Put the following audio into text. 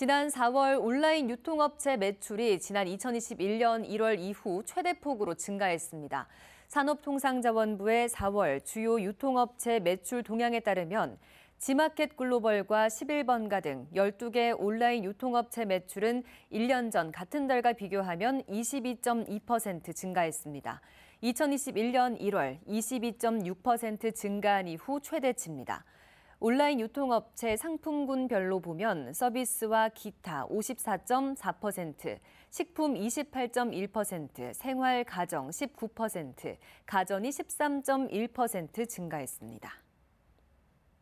지난 4월 온라인 유통업체 매출이 지난 2021년 1월 이후 최대폭으로 증가했습니다. 산업통상자원부의 4월 주요 유통업체 매출 동향에 따르면 지마켓 글로벌과 11번가 등 12개 온라인 유통업체 매출은 1년 전 같은 달과 비교하면 22.2% 증가했습니다. 2021년 1월 22.6% 증가한 이후 최대치입니다. 온라인 유통업체 상품군별로 보면 서비스와 기타 54.4%, 식품 28.1%, 생활 가정 19%, 가전이 13.1% 증가했습니다.